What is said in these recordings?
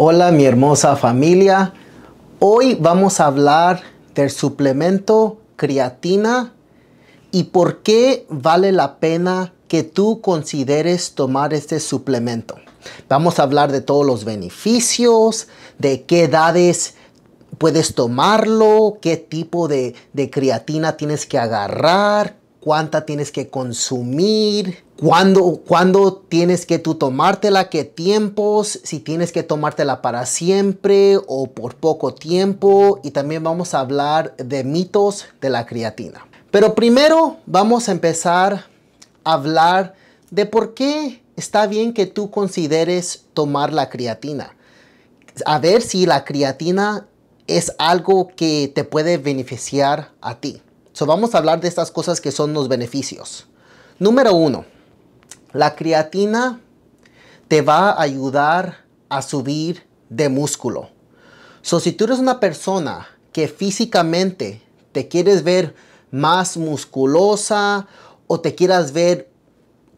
Hola mi hermosa familia, hoy vamos a hablar del suplemento creatina y por qué vale la pena que tú consideres tomar este suplemento. Vamos a hablar de todos los beneficios, de qué edades puedes tomarlo, qué tipo de, creatina tienes que agarrar, cuánta tienes que consumir, cuándo, tienes que tú tomártela, qué tiempos, si tienes que tomártela para siempre o por poco tiempo. Y también vamos a hablar de mitos de la creatina. Pero primero vamos a empezar a hablar de por qué está bien que tú consideres tomar la creatina. A ver si la creatina es algo que te puede beneficiar a ti vamos a hablar de estas cosas que son los beneficios. Número uno, la creatina te va a ayudar a subir de músculo. So, si tú eres una persona que físicamente te quieres ver más musculosa o te quieras ver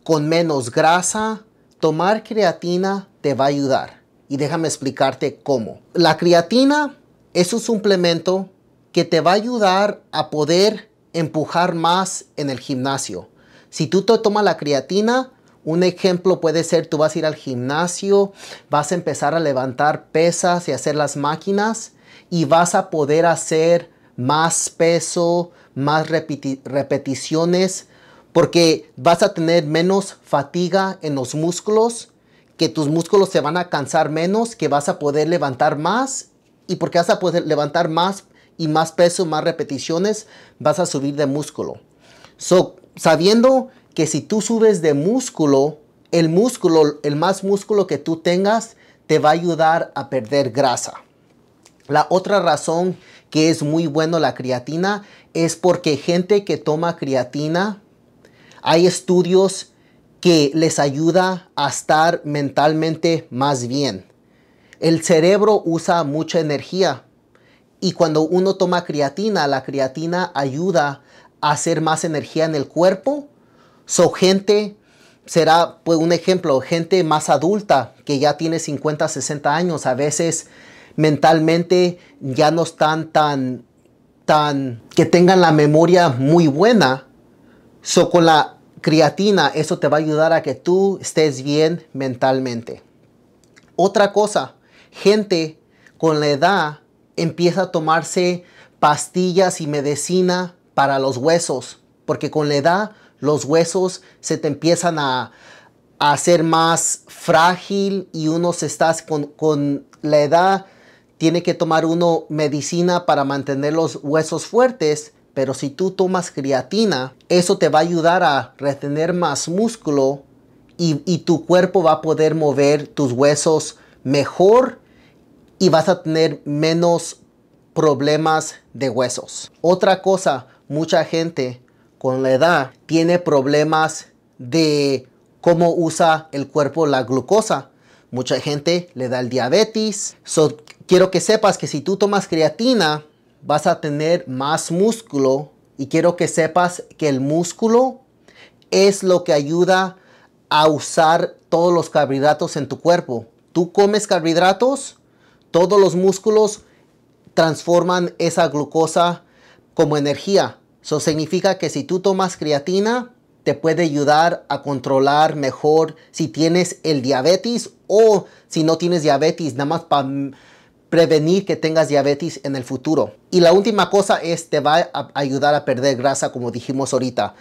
con menos grasa, tomar creatina te va a ayudar. Y déjame explicarte cómo. La creatina es un suplemento que te va a ayudar a poder empujar más en el gimnasio. Si tú te tomas la creatina, un ejemplo puede ser tú vas a ir al gimnasio, vas a empezar a levantar pesas y hacer las máquinas y vas a poder hacer más peso, más repeticiones, porque vas a tener menos fatiga en los músculos, que tus músculos se van a cansar menos, que vas a poder levantar más y porque vas a poder levantar más y más peso, más repeticiones, vas a subir de músculo. So, sabiendo que si tú subes de músculo, el músculo, el más músculo que tú tengas, te va a ayudar a perder grasa. La otra razón que es muy bueno la creatina es porque gente que toma creatina, hay estudios que les ayuda a estar mentalmente más bien. El cerebro usa mucha energía y cuando uno toma creatina, la creatina ayuda a hacer más energía en el cuerpo. So, gente será pues, un ejemplo, gente más adulta que ya tiene 50, 60 años, a veces mentalmente ya no están tan, tan, que tengan la memoria muy buena. So, con la creatina, eso te va a ayudar a que tú estés bien mentalmente. Otra cosa, gente con la edad empieza a tomarse pastillas y medicina para los huesos, porque con la edad los huesos se te empiezan a, hacer más frágil y uno se está con, la edad tiene que tomar uno medicina para mantener los huesos fuertes, pero si tú tomas creatina, eso te va a ayudar a retener más músculo y, y tu cuerpo va a poder mover tus huesos mejor y vas a tener menos problemas de huesos. Otra cosa, mucha gente con la edad tiene problemas de cómo usa el cuerpo la glucosa. Mucha gente le da el diabetes. quiero que sepas que si tú tomas creatina, vas a tener más músculo. Y quiero que sepas que el músculo es lo que ayuda a usar todos los carbohidratos en tu cuerpo. Tú comes carbohidratos, todos los músculos transforman esa glucosa como energía. Eso significa que si tú tomas creatina, te puede ayudar a controlar mejor si tienes el diabetes o si no tienes diabetes, nada más para prevenir que tengas diabetes en el futuro. Y la última cosa es te va a ayudar a perder grasa como dijimos ahorita.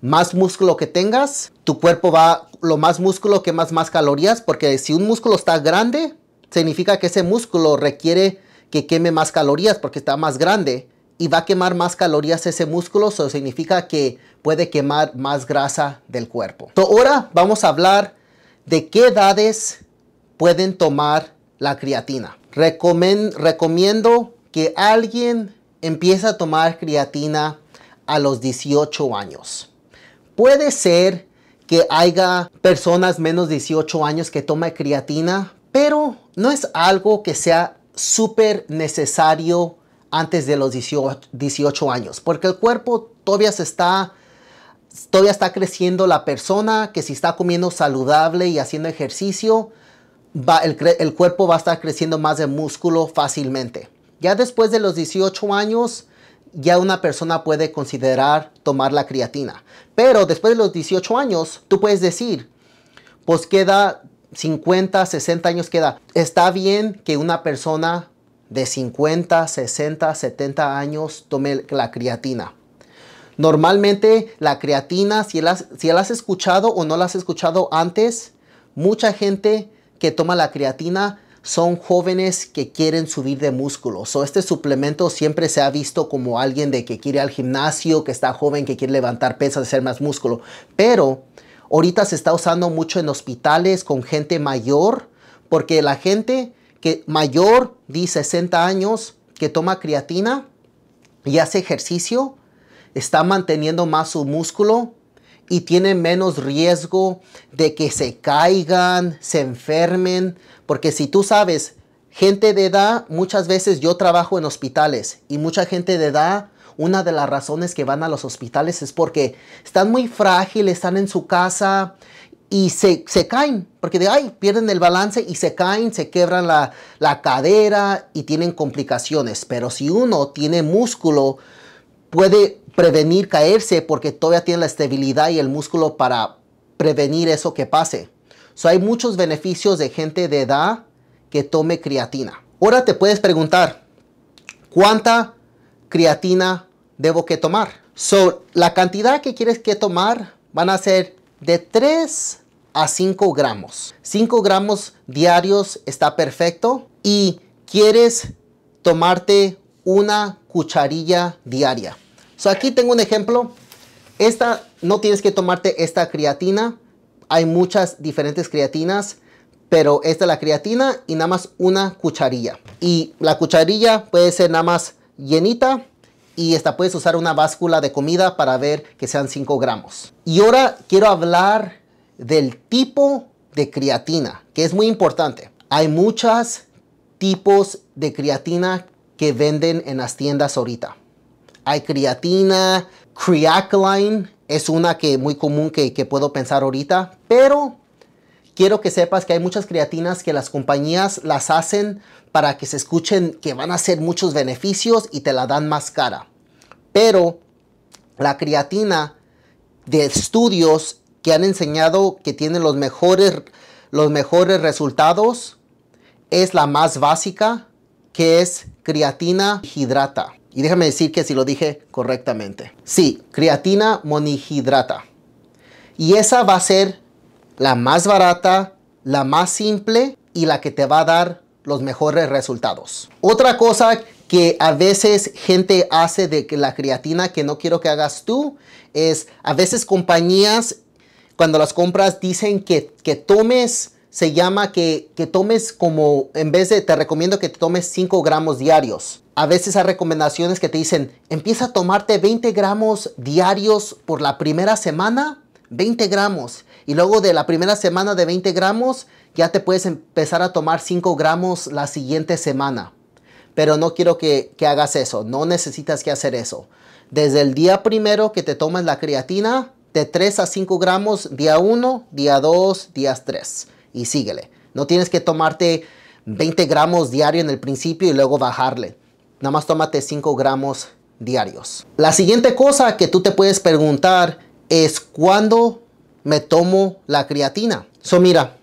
Más músculo que tengas, tu cuerpo va lo más músculo que más más calorías porque si un músculo está grande, significa que ese músculo requiere que queme más calorías porque está más grande y va a quemar más calorías ese músculo, eso significa que puede quemar más grasa del cuerpo. ahora vamos a hablar de qué edades pueden tomar la creatina. recomiendo que alguien empiece a tomar creatina a los 18 años. Puede ser que haya personas menos de 18 años que tomen creatina, pero no es algo que sea súper necesario antes de los 18 años, porque el cuerpo todavía está todavía está creciendo la persona, que si está comiendo saludable y haciendo ejercicio, el, cuerpo va a estar creciendo más de músculo fácilmente. Ya después de los 18 años, ya una persona puede considerar tomar la creatina. Pero después de los 18 años, tú puedes decir, pues queda, 50, 60 años queda Está bien que una persona de 50, 60, 70 años tome la creatina. Normalmente la creatina, si la, si has escuchado o no la has escuchado antes, mucha gente que toma la creatina son jóvenes que quieren subir de músculo. o este suplemento siempre se ha visto como alguien de que quiere al gimnasio, que está joven, que quiere levantar pesas, hacer más músculo. Pero Ahorita se está usando mucho en hospitales con gente mayor, porque la gente que mayor de 60 años que toma creatina y hace ejercicio, está manteniendo más su músculo y tiene menos riesgo de que se caigan, se enfermen, porque si tú sabes, gente de edad, muchas veces yo trabajo en hospitales y mucha gente de edad una de las razones que van a los hospitales es porque están muy frágiles, están en su casa y se, se caen, porque de ahí pierden el balance y se caen, se quebran la, cadera y tienen complicaciones. Pero si uno tiene músculo, puede prevenir caerse porque todavía tiene la estabilidad y el músculo para prevenir eso que pase. So, hay muchos beneficios de gente de edad que tome creatina. Ahora te puedes preguntar, ¿cuánta creatina debo que tomar. So, la cantidad que quieres que tomar van a ser de 3 a 5 gramos. 5 gramos diarios está perfecto y quieres tomarte una cucharilla diaria. So, aquí tengo un ejemplo. Esta no tienes que tomarte esta creatina. Hay muchas diferentes creatinas, pero esta es la creatina y nada más una cucharilla. Y la cucharilla puede ser nada más llenita y esta puedes usar una báscula de comida para ver que sean 5 gramos. Y ahora quiero hablar del tipo de creatina, que es muy importante. Hay muchos tipos de creatina que venden en las tiendas ahorita. Hay creatina, creacline, es una que muy común que, que puedo pensar ahorita, pero quiero que sepas que hay muchas creatinas que las compañías las hacen para que se escuchen que van a hacer muchos beneficios y te la dan más cara. Pero la creatina de estudios que han enseñado que tiene los mejores, los mejores resultados es la más básica, que es creatina hidrata. Y déjame decir que si lo dije correctamente. Sí, creatina monihidrata. Y esa va a ser la más barata, la más simple y la que te va a dar los mejores resultados. Otra cosa que a veces gente hace de que la creatina que no quiero que hagas tú es a veces compañías cuando las compras dicen que, tomes, se llama que, que tomes como, en vez de, te recomiendo que te tomes 5 gramos diarios. A veces hay recomendaciones que te dicen, empieza a tomarte 20 gramos diarios por la primera semana, 20 gramos y luego de la primera semana de 20 gramos, ya te puedes empezar a tomar 5 gramos la siguiente semana. Pero no quiero que, hagas eso, no necesitas que hacer eso. Desde el día primero que te tomas la creatina, de 3 a 5 gramos día 1, día 2, días 3. Y síguele. No tienes que tomarte 20 gramos diario en el principio y luego bajarle. Nada más tómate 5 gramos diarios. La siguiente cosa que tú te puedes preguntar es cuándo me tomo la creatina. So mira,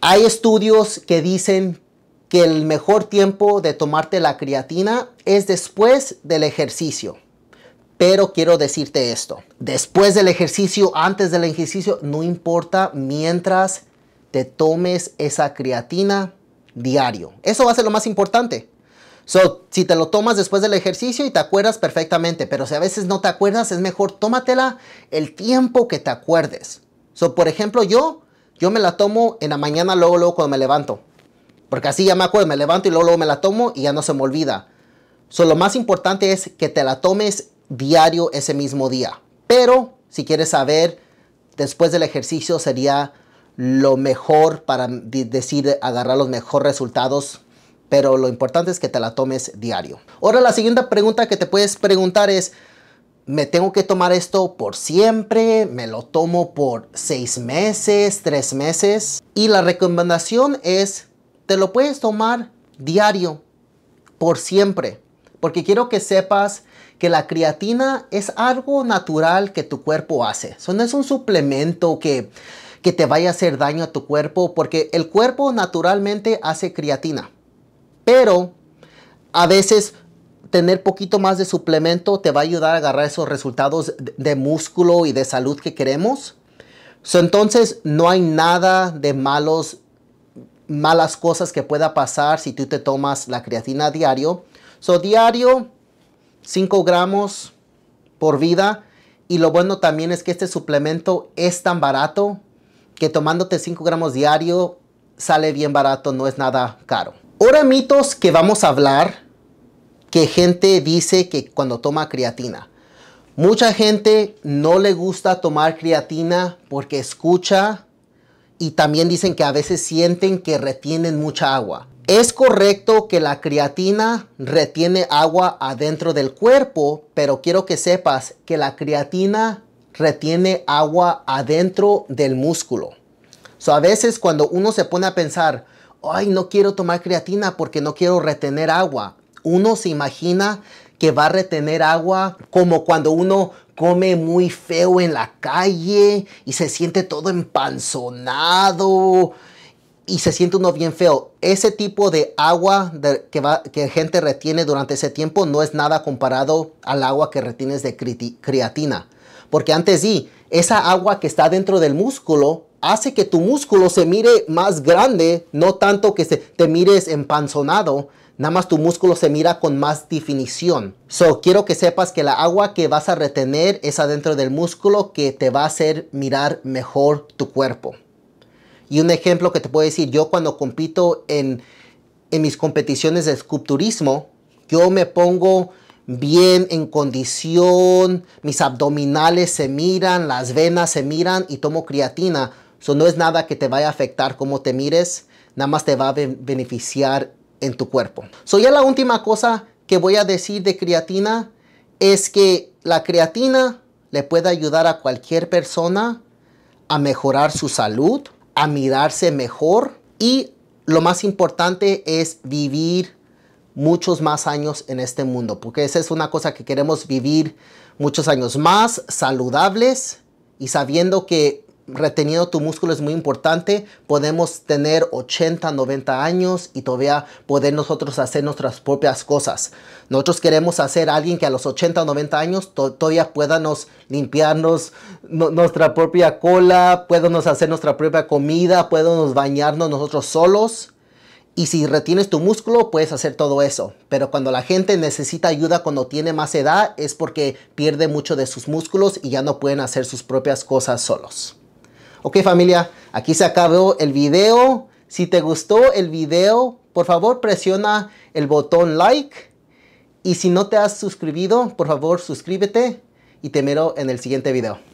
hay estudios que dicen que el mejor tiempo de tomarte la creatina es después del ejercicio. Pero quiero decirte esto, después del ejercicio, antes del ejercicio, no importa mientras te tomes esa creatina diario. Eso va a ser lo más importante. So, si te lo tomas después del ejercicio y te acuerdas perfectamente, pero si a veces no te acuerdas, es mejor tómatela el tiempo que te acuerdes. So, por ejemplo, yo, yo me la tomo en la mañana, luego, luego cuando me levanto. Porque así ya me acuerdo, me levanto y luego, luego me la tomo y ya no se me olvida. So, lo más importante es que te la tomes diario ese mismo día. Pero si quieres saber, después del ejercicio sería lo mejor para decir agarrar los mejores resultados. Pero lo importante es que te la tomes diario. Ahora la siguiente pregunta que te puedes preguntar es, me tengo que tomar esto por siempre, me lo tomo por seis meses, tres meses. Y la recomendación es, te lo puedes tomar diario, por siempre. Porque quiero que sepas que la creatina es algo natural que tu cuerpo hace. Eso no es un suplemento que, que te vaya a hacer daño a tu cuerpo, porque el cuerpo naturalmente hace creatina. Pero a veces tener poquito más de suplemento te va a ayudar a agarrar esos resultados de músculo y de salud que queremos. entonces, no hay nada de malos, malas cosas que pueda pasar si tú te tomas la creatina diario. So, diario, 5 gramos por vida. Y lo bueno también es que este suplemento es tan barato que tomándote 5 gramos diario sale bien barato, no es nada caro. Ahora mitos que vamos a hablar que gente dice que cuando toma creatina. Mucha gente no le gusta tomar creatina porque escucha y también dicen que a veces sienten que retienen mucha agua. Es correcto que la creatina retiene agua adentro del cuerpo, pero quiero que sepas que la creatina retiene agua adentro del músculo. a veces cuando uno se pone a pensar, ay, no quiero tomar creatina porque no quiero retener agua uno se imagina que va a retener agua como cuando uno come muy feo en la calle y se siente todo empanzonado y se siente uno bien feo. Ese tipo de agua que, va, que gente retiene durante ese tiempo no es nada comparado al agua que retienes de creatina. Porque antes sí, esa agua que está dentro del músculo hace que tu músculo se mire más grande, no tanto que te mires empanzonado, nada más tu músculo se mira con más definición. So, quiero que sepas que la agua que vas a retener es adentro del músculo que te va a hacer mirar mejor tu cuerpo. Y un ejemplo que te puedo decir, yo cuando compito en, en mis competiciones de esculturismo, yo me pongo bien en condición, mis abdominales se miran, las venas se miran y tomo creatina So, no es nada que te vaya a afectar cómo te mires, nada más te va a beneficiar en tu cuerpo. So, ya la última cosa que voy a decir de creatina es que la creatina le puede ayudar a cualquier persona a mejorar su salud, a mirarse mejor y lo más importante es vivir muchos más años en este mundo, porque esa es una cosa que queremos vivir muchos años más saludables y sabiendo que reteniendo tu músculo es muy importante. Podemos tener 80, 90 años y todavía poder nosotros hacer nuestras propias cosas. Nosotros queremos hacer alguien que a los 80, 90 años todavía pueda limpiarnos nuestra propia cola, nos hacer nuestra propia comida, nos bañarnos nosotros solos. Y si retienes tu músculo, puedes hacer todo eso. Pero cuando la gente necesita ayuda cuando tiene más edad, es porque pierde mucho de sus músculos y ya no pueden hacer sus propias cosas solos. Ok familia, aquí se acabó el video. Si te gustó el video, por favor presiona el botón like. Y si no te has suscribido, por favor suscríbete y te miro en el siguiente video.